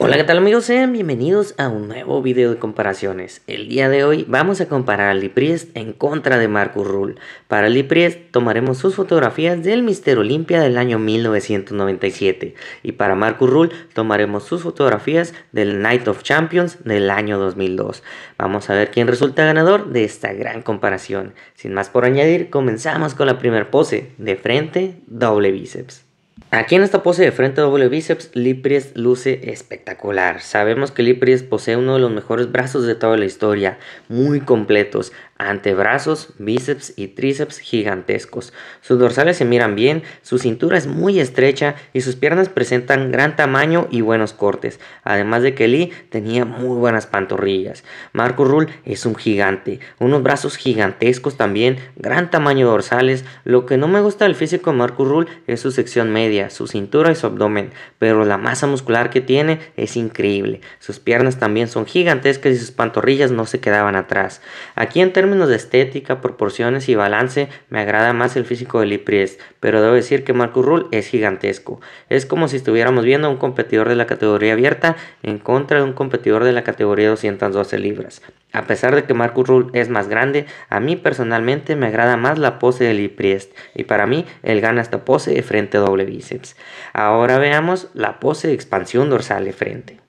Hola, ¿qué tal amigos? Sean bienvenidos a un nuevo video de comparaciones. El día de hoy vamos a comparar a Lipriest en contra de Marcus Rule. Para Lipriest tomaremos sus fotografías del Mister Olympia del año 1997 y para Marcus Rule tomaremos sus fotografías del Night of Champions del año 2002. Vamos a ver quién resulta ganador de esta gran comparación. Sin más por añadir, comenzamos con la primera pose, de frente, doble bíceps. Aquí en esta pose de frente doble bíceps, Lipries luce espectacular. Sabemos que Lipries posee uno de los mejores brazos de toda la historia, muy completos, antebrazos, bíceps y tríceps gigantescos. Sus dorsales se miran bien, su cintura es muy estrecha y sus piernas presentan gran tamaño y buenos cortes, además de que Lee tenía muy buenas pantorrillas. Marco Rull es un gigante, unos brazos gigantescos también, gran tamaño de dorsales. Lo que no me gusta del físico de Marco Rull es su sección media su cintura y su abdomen, pero la masa muscular que tiene es increíble. Sus piernas también son gigantescas y sus pantorrillas no se quedaban atrás. Aquí en términos de estética, proporciones y balance me agrada más el físico de Lipriest, pero debo decir que Marcus Rule es gigantesco. Es como si estuviéramos viendo a un competidor de la categoría abierta en contra de un competidor de la categoría 212 libras. A pesar de que Marcus Rule es más grande, a mí personalmente me agrada más la pose de Lee Priest y para mí él gana esta pose de frente doble bíceps. Ahora veamos la pose de expansión dorsal de frente.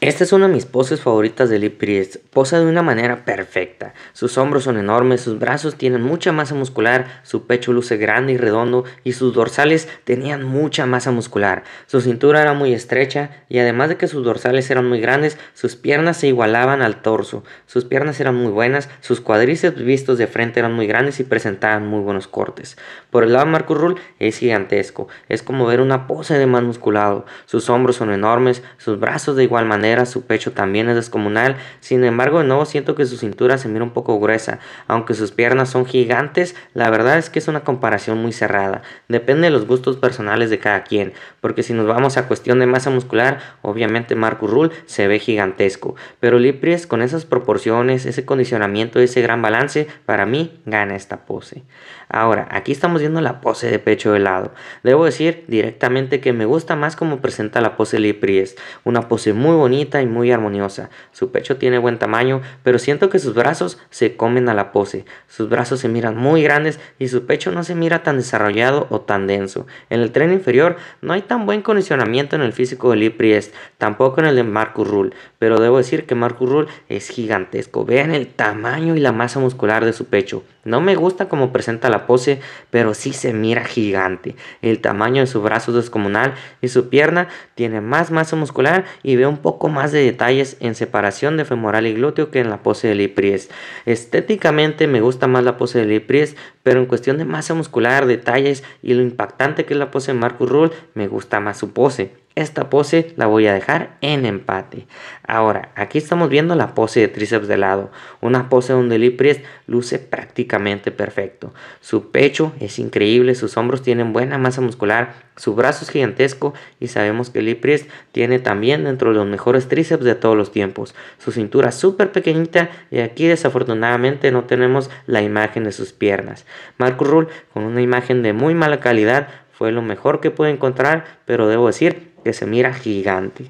Esta es una de mis poses favoritas de Lee Priest. Posa de una manera perfecta. Sus hombros son enormes, sus brazos tienen mucha masa muscular, su pecho luce grande y redondo y sus dorsales tenían mucha masa muscular. Su cintura era muy estrecha y además de que sus dorsales eran muy grandes, sus piernas se igualaban al torso. Sus piernas eran muy buenas, sus cuadrices vistos de frente eran muy grandes y presentaban muy buenos cortes. Por el lado de Marcus es gigantesco. Es como ver una pose de más musculado. Sus hombros son enormes, sus brazos de igual manera su pecho también es descomunal, sin embargo de nuevo siento que su cintura se mira un poco gruesa, aunque sus piernas son gigantes, la verdad es que es una comparación muy cerrada, depende de los gustos personales de cada quien, porque si nos vamos a cuestión de masa muscular, obviamente Marcus Rule se ve gigantesco, pero Lipries con esas proporciones, ese condicionamiento, ese gran balance, para mí gana esta pose. Ahora, aquí estamos viendo la pose de pecho helado. Debo decir directamente que me gusta más como presenta la pose Lipries, una pose muy bonita y muy armoniosa. Su pecho tiene buen tamaño, pero siento que sus brazos se comen a la pose. Sus brazos se miran muy grandes y su pecho no se mira tan desarrollado o tan denso. En el tren inferior no hay tan buen condicionamiento en el físico de Lee Priest, tampoco en el de Marcus Rule, pero debo decir que Marcus Rule es gigantesco. Vean el tamaño y la masa muscular de su pecho. No me gusta como presenta la pose, pero si se mira gigante. El tamaño de su brazo es descomunal y su pierna tiene más masa muscular y ve un poco más de detalles en separación de femoral y glúteo que en la pose de lipries, Estéticamente me gusta más la pose de lipries pero en cuestión de masa muscular, detalles y lo impactante que es la pose de Marcus Rule, me gusta más su pose. Esta pose la voy a dejar en empate. Ahora, aquí estamos viendo la pose de tríceps de lado. Una pose donde Lipriest luce prácticamente perfecto. Su pecho es increíble, sus hombros tienen buena masa muscular, su brazo es gigantesco y sabemos que Lipriest tiene también dentro de los mejores tríceps de todos los tiempos. Su cintura súper pequeñita y aquí desafortunadamente no tenemos la imagen de sus piernas. Mark Rule con una imagen de muy mala calidad fue lo mejor que pude encontrar, pero debo decir que se mira gigante.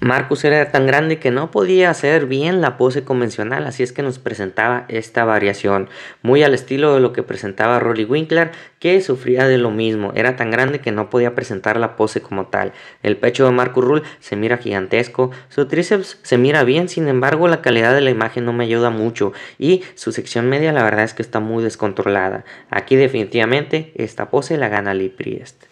Marcus era tan grande que no podía hacer bien la pose convencional, así es que nos presentaba esta variación, muy al estilo de lo que presentaba Rolly Winkler, que sufría de lo mismo, era tan grande que no podía presentar la pose como tal. El pecho de Marcus Rule se mira gigantesco, su tríceps se mira bien, sin embargo la calidad de la imagen no me ayuda mucho y su sección media la verdad es que está muy descontrolada. Aquí definitivamente esta pose la gana Lee Priest.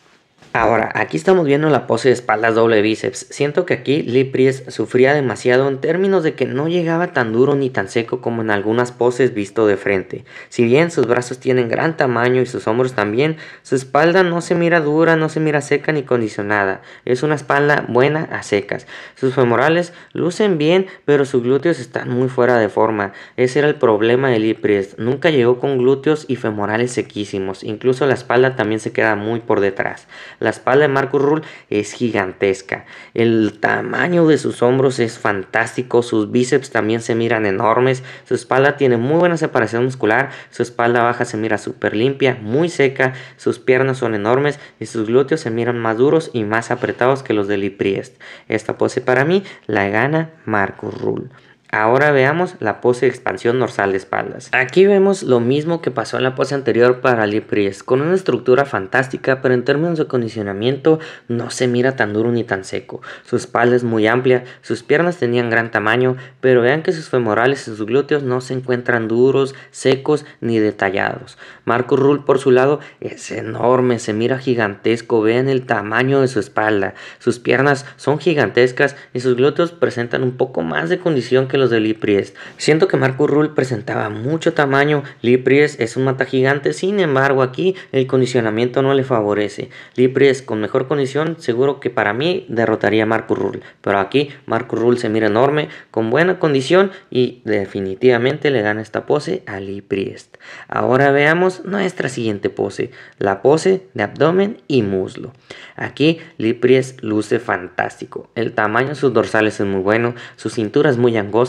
Ahora, aquí estamos viendo la pose de espaldas doble bíceps. Siento que aquí Lee sufría demasiado en términos de que no llegaba tan duro ni tan seco como en algunas poses visto de frente. Si bien sus brazos tienen gran tamaño y sus hombros también, su espalda no se mira dura, no se mira seca ni condicionada. Es una espalda buena a secas. Sus femorales lucen bien, pero sus glúteos están muy fuera de forma. Ese era el problema de Lee Nunca llegó con glúteos y femorales sequísimos. Incluso la espalda también se queda muy por detrás. La espalda de Marcus Rule es gigantesca. El tamaño de sus hombros es fantástico. Sus bíceps también se miran enormes. Su espalda tiene muy buena separación muscular. Su espalda baja se mira súper limpia, muy seca. Sus piernas son enormes y sus glúteos se miran más duros y más apretados que los de Lee Priest. Esta pose para mí la gana Marcus Rule. Ahora veamos la pose de expansión dorsal de espaldas. Aquí vemos lo mismo que pasó en la pose anterior para Lee Priest, con una estructura fantástica, pero en términos de condicionamiento no se mira tan duro ni tan seco. Su espalda es muy amplia, sus piernas tenían gran tamaño, pero vean que sus femorales y sus glúteos no se encuentran duros, secos ni detallados. Marco Rull por su lado es enorme, se mira gigantesco, vean el tamaño de su espalda. Sus piernas son gigantescas y sus glúteos presentan un poco más de condición que los de Lee Priest. Siento que Marco Rule presentaba mucho tamaño, Lee es un mata gigante, sin embargo aquí el condicionamiento no le favorece. Lee con mejor condición seguro que para mí derrotaría a Marco Rule, pero aquí Marco Rule se mira enorme, con buena condición y definitivamente le gana esta pose a Lee Priest. Ahora veamos nuestra siguiente pose, la pose de abdomen y muslo. Aquí Lee luce fantástico, el tamaño de sus dorsales es muy bueno, su cintura es muy angosta,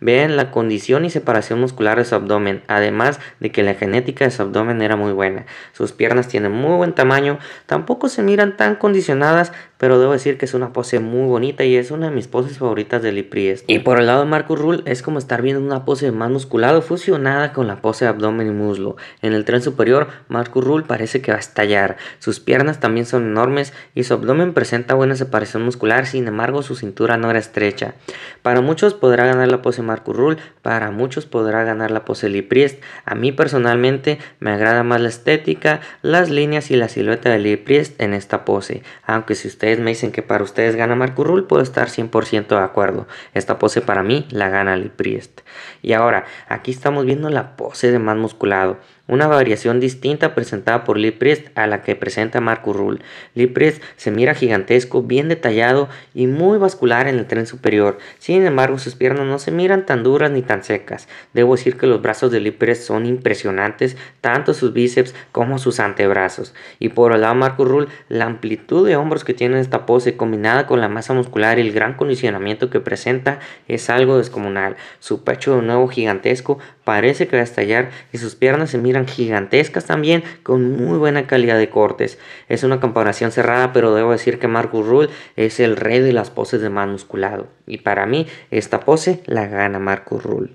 vean la condición y separación muscular de su abdomen, además de que la genética de su abdomen era muy buena. Sus piernas tienen muy buen tamaño, tampoco se miran tan condicionadas pero debo decir que es una pose muy bonita y es una de mis poses favoritas de Priest Y por el lado de Marcus Rule es como estar viendo una pose más musculada fusionada con la pose de abdomen y muslo. En el tren superior, Marcus Rule parece que va a estallar. Sus piernas también son enormes y su abdomen presenta buena separación muscular, sin embargo su cintura no era estrecha. Para muchos podrá ganar la pose Marcus Rule, para muchos podrá ganar la pose Priest, A mí personalmente me agrada más la estética, las líneas y la silueta de Priest en esta pose, aunque si usted me dicen que para ustedes gana Marco Rull puedo estar 100% de acuerdo. Esta pose para mí la gana Lee Priest. Y ahora, aquí estamos viendo la pose de más musculado. Una variación distinta presentada por Lee Priest a la que presenta Marco Rule. Lee Priest se mira gigantesco, bien detallado y muy vascular en el tren superior. Sin embargo, sus piernas no se miran tan duras ni tan secas. Debo decir que los brazos de Lee Priest son impresionantes, tanto sus bíceps como sus antebrazos. Y por el lado de Marco Rule, la amplitud de hombros que tiene esta pose combinada con la masa muscular y el gran condicionamiento que presenta es algo descomunal. Su pecho de nuevo gigantesco parece que va a estallar y sus piernas se miran gigantescas también con muy buena calidad de cortes. Es una comparación cerrada pero debo decir que Marcus Rule es el rey de las poses de más musculado y para mí esta pose la gana Marcus Rule.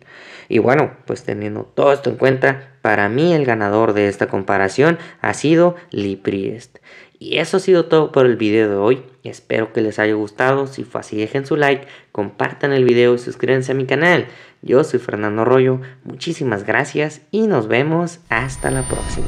Y bueno, pues teniendo todo esto en cuenta, para mí el ganador de esta comparación ha sido Lipriest. Y eso ha sido todo por el video de hoy. Espero que les haya gustado. Si fue así, dejen su like, compartan el video y suscríbanse a mi canal. Yo soy Fernando Arroyo. Muchísimas gracias y nos vemos hasta la próxima.